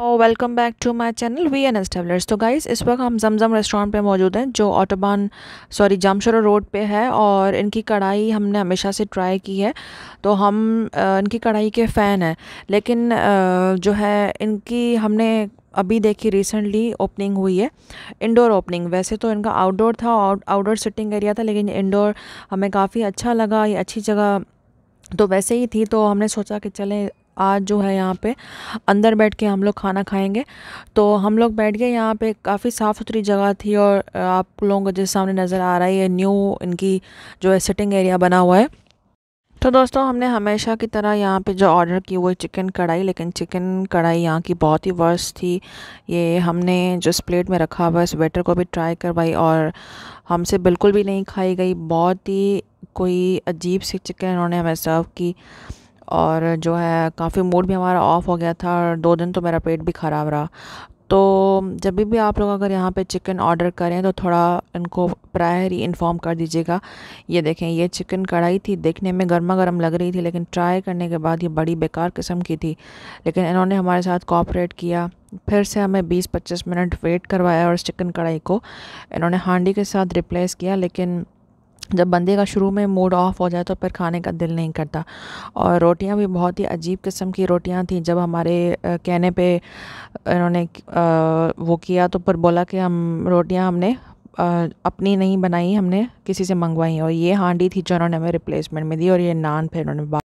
welcome back to my channel V N S travellers तो guys इस वक्त हम जमजम रेस्टोरेंट पे मौजूद हैं जो ऑटोबान सॉरी जामशोरा रोड पे है और इनकी कढ़ाई हमने हमेशा से ट्राई की है तो हम इनकी कढ़ाई के फ़ैन हैं लेकिन जो है इनकी हमने अभी देखी रिसेंटली ओपनिंग हुई है इंडोर ओपनिंग वैसे तो इनका आउटडोर था आउटडोर सिटिंग एरिया था लेकिन इंडोर हमें काफ़ी अच्छा लगा ये अच्छी जगह तो वैसे ही थी तो हमने सोचा कि चलें आज जो है यहाँ पे अंदर बैठ के हम लोग खाना खाएंगे तो हम लोग बैठ गए यहाँ पे काफ़ी साफ़ सुथरी जगह थी और आप लोगों को जैसे सामने नज़र आ रहा है ये न्यू इनकी जो है सिटिंग एरिया बना हुआ है तो दोस्तों हमने हमेशा की तरह यहाँ पे जो ऑर्डर की वो चिकन कढ़ाई लेकिन चिकन कढ़ाई यहाँ की बहुत ही वर्स थी ये हमने जिस प्लेट में रखा हुआ इस वेटर को भी ट्राई करवाई और हमसे बिल्कुल भी नहीं खाई गई बहुत ही कोई अजीब सी चिकन इन्होंने हमें सर्व की और जो है काफ़ी मूड भी हमारा ऑफ़ हो गया था और दो दिन तो मेरा पेट भी ख़राब रहा तो जब भी आप लोग अगर यहाँ पे चिकन ऑर्डर करें तो थोड़ा इनको प्रायर ही इन्फॉर्म कर दीजिएगा ये देखें ये चिकन कढ़ाई थी देखने में गर्मा गर्म लग रही थी लेकिन ट्राई करने के बाद ये बड़ी बेकार किस्म की थी लेकिन इन्होंने हमारे साथ कॉपरेट किया फिर से हमें 20-25 मिनट वेट करवाया और चिकन कढ़ाई को इन्होंने हांडी के साथ रिप्लेस किया लेकिन जब बंदे का शुरू में मूड ऑफ़ हो जाए तो फिर खाने का दिल नहीं करता और रोटियां भी बहुत ही अजीब किस्म की रोटियां थी जब हमारे कहने पे इन्होंने वो किया तो पर बोला कि हम रोटियां हमने अपनी नहीं बनाई हमने किसी से मंगवाई और ये हांडी थी जो उन्होंने हमें रिप्लेसमेंट में दी और ये नान फिर उन्होंने